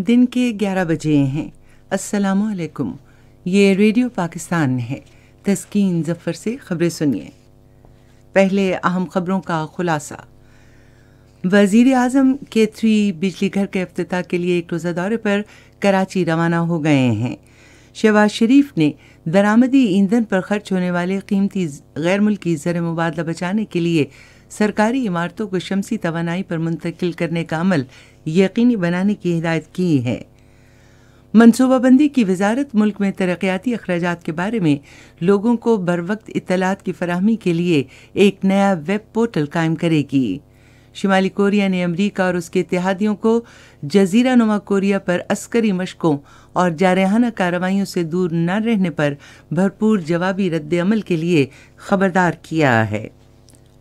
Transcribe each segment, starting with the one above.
दिन के 11 बजे हैं अस्सलाम वालेकुम ये रेडियो पाकिस्तान है तस्कीन जफ़र से खबरें सुनिए पहले अहम खबरों का खुलासा वजीर अजम के थ्री बिजली घर के अफ्ताह के लिए एक रोज़ा दौरे पर कराची रवाना हो गए हैं शहबाज शरीफ ने दरामदी ईंधन पर खर्च होने वाले कीमती गैर मुल्की ज़र मुबादला बचाने के लिए सरकारी इमारतों को शमसी तोानाई पर मुंतकिल करने का अमल यकीनी बनाने की हिदायत की है मनसूबाबंदी की वजारत मुल्क में तरक्याती अखराज के बारे में लोगों को बर वक्त इतलात की फरहमी के लिए एक नया वेब पोर्टल कायम करेगी शुमाली कोरिया ने अमरीका और उसके इतिहादियों को जजीरा नुमा कोरिया पर अस्करी मशकों और जारहाना कार्रवाइयों से दूर न रहने पर भरपूर जवाबी रद्द अमल के लिए खबरदार किया है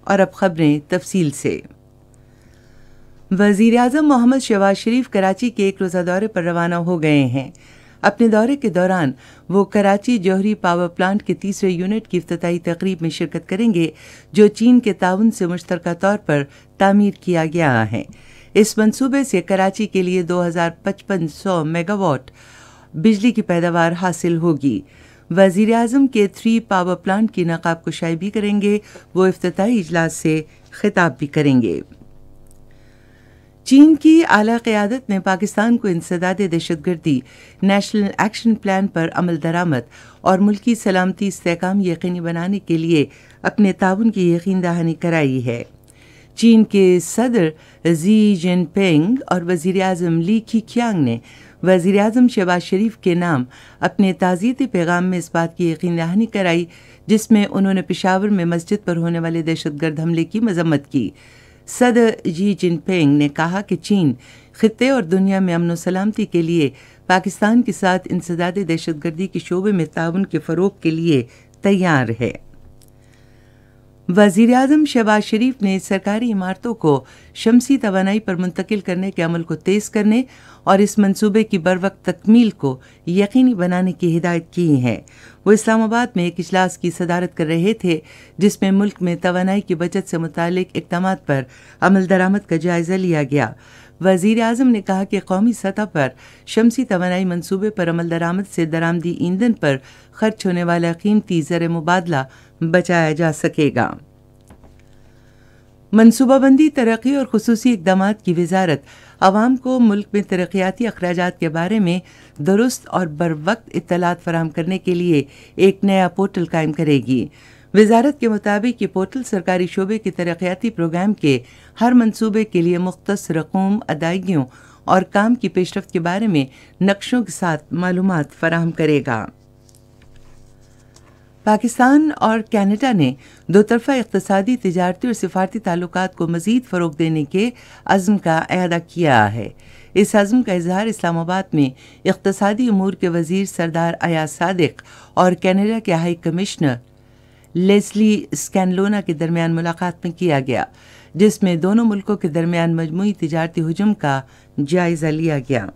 और अब खबरें तफसील से वजीर अजम मोहम्मद शहबाज शरीफ कराची के एक रोज़ा दौरे पर रवाना हो गए हैं अपने दौरे के दौरान वो कराची जौहरी पावर प्लांट के तीसरे यूनिट की अफ्ताही तकरीब में शिरकत करेंगे जो चीन के ताउन से मुश्तर तौर पर तामीर किया गया है इस मंसूबे से कराची के लिए दो हज़ार पचपन सौ मेगावाट बिजली की पैदावार हासिल होगी वजीर अजम के थ्री पावर प्लान की नकाब कुशाई भी करेंगे वो अफ्ती इजलास से खिताब भी करेंगे चीन की आला क़्यादत ने पाकिस्तान को इंसदाद दहशतगर्दी नेशनल एक्शन प्लान पर अमल दरामद और मुल्की सलामती इसकाम यकीनी बनाने के लिए अपने ताउन की यकीन दहानी कराई है चीन के सदर जी जिनपेंग और वजीर अजम ली खी क्यांग ने वजीर अजम शहबाज शरीफ के नाम अपने ताज़ियती पैगाम में इस बात की यकीन दहानी कराई जिसमें उन्होंने पिशावर में मस्जिद पर होने वाले दहशत गर्द हमले की मजम्मत की सदर जी जिनपिंग ने कहा कि चीन खत्े और दुनिया में अमन व सलामती के लिए पाकिस्तान के साथ इंसदाद दहशतगर्दी के शोबे में ताउन के फ़रोग के लिए तैयार है वजीर अजम शहबाज शरीफ ने सरकारी इमारतों को शमसी तोानाई पर मुंतकिल करने के अमल को तेज़ करने और इस मनसूबे की बर वक्त तकमील को यकीनी बनाने की हिदायत की है वो इस्लामाबाद में एक अजलास की सदारत कर रहे थे जिसमें मुल्क में तोानाई की बचत से मुतल इकदाम पर अमल दरामद का जायज़ा लिया गया वजीर अजम ने कहा कि कौमी सतह पर शमसी तोानाई मनसूबे पर अमल दरामद से दरामदी ईंधन पर खर्च होने वाला कीमती ज़र मुबादला बचाया जा सकेगा मनसूबाबंदी तरक्की और खसूस इकदाम की वजारत आवाम को मुल्क में तरक्याती अखराज के बारे में दुरुस्त और बर वक्त इतलात फराम करने के लिए एक नया पोर्टल कायम करेगी वजारत के मुताबिक ये पोर्टल सरकारी शोबे के तरक्याती प्रोग्राम के हर मनसूबे के लिए मुख्त रकूम अदायगियों और काम की पेशरफ के बारे में नक्शों के साथ मालूम फराहम करेगा पाकिस्तान और कैनेडा ने दो तरफा इकतदी तजारती और सिफारती ताल्लुक को मजीद फ़रोग देने के अज़म का अहदा किया है इस अज़म का इजहार इस्लामाबाद में इकतदी अमूर के वजीर सरदार अयाज सदक और कैनेडा के हाई कमिश्नर लेस्ली स्कैनलोना के दरमियान मुलाकात में किया गया जिसमें दोनों मुल्कों के दरमियान मजमू तजारती हजम का जायज़ा लिया गया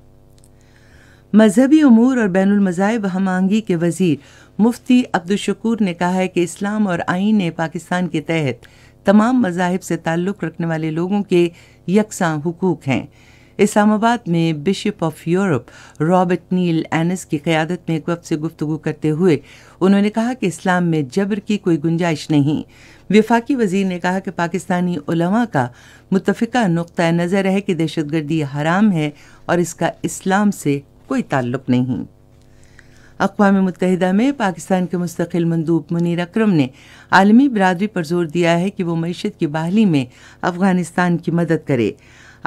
मजहबी अमूर और बैन अमजाहब हम आहंगी के वजीर मुफ्ती अब्दुलशकूर ने कहा है कि इस्लाम और आइन पाकिस्तान के तहत तमाम मजाहब से ताल्लुक़ रखने वाले लोगों के यकसा हकूक़ हैं इस्लामाबाद में bishop of Europe Robert Neil Ennis की क़्यादत में एक वक्त से गुफ्तु करते हुए उन्होंने कहा कि इस्लाम में जबर की कोई गुंजाइश नहीं वफाकी वजीर ने कहा कि पाकिस्तानी उलमा का मुतफ़ा नुक़ नज़र है कि दहशत गर्दी हराम है और इसका इस्लाम से कोई ताल्लुक़ नहीं अकवा मुतहदा में पाकिस्तान के मुस्तकिल मंदूब मुनीर अक्रम ने आलमी बरदरी पर जोर दिया है कि वो मीशत की बहाली में अफ़गानिस्तान की मदद करे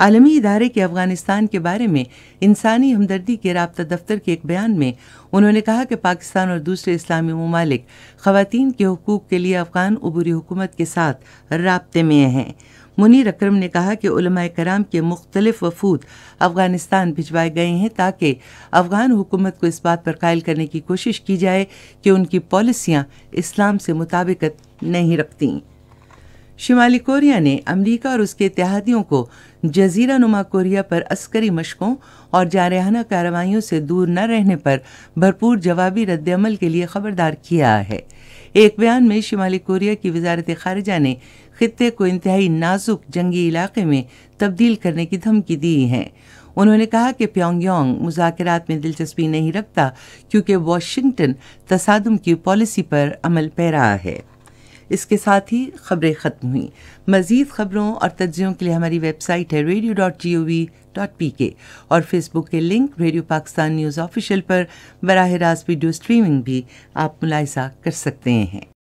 आलमी इदारे के अफ़गानिस्तान के बारे में इंसानी हमदर्दी के रबता दफ्तर के एक बयान में उन्होंने कहा कि पाकिस्तान और दूसरे इस्लामी ममालिक ख़वान के हकूक़ के लिए अफ़गान अबूरी हुकूमत के साथ रबते में हैं मुनीर अक्रम ने कहा कि कराम के मुख्तलिफ वफूद अफगानिस्तान भिजवाए गए हैं ताकि अफगान हुकूमत को इस बात पर कायल करने की कोशिश की जाए कि उनकी पॉलिसियाँ इस्लाम से मुताबिकत नहीं रखती शिमाली कोरिया ने अमरीका और उसके इतिहादियों को जजीरा नुमा कोरिया पर अस्करी मशकों और जारहाना कार्रवाइयों से दूर न रहने पर भरपूर जवाबी रद्दमल के लिए खबरदार किया है एक बयान में शिमाली कोरिया की वजारत खारजा ने खत्े को इंतहाई नाजुक जंगी इलाके में तब्दील करने की धमकी दी है उन्होंने कहा कि प्योंगयांग मुजात में दिलचस्पी नहीं रखता क्योंकि वॉशिंगटन तसादम की पॉलिसी पर अमल पैरा है इसके साथ ही खबरें ख़त्म हुई मज़ीद खबरों और तज्जियों के लिए हमारी वेबसाइट है radio dot G O V dot P K और फेसबुक के link radio Pakistan news official पर बरह रास्त वीडियो स्ट्रीमिंग भी आप मुलायजा कर सकते हैं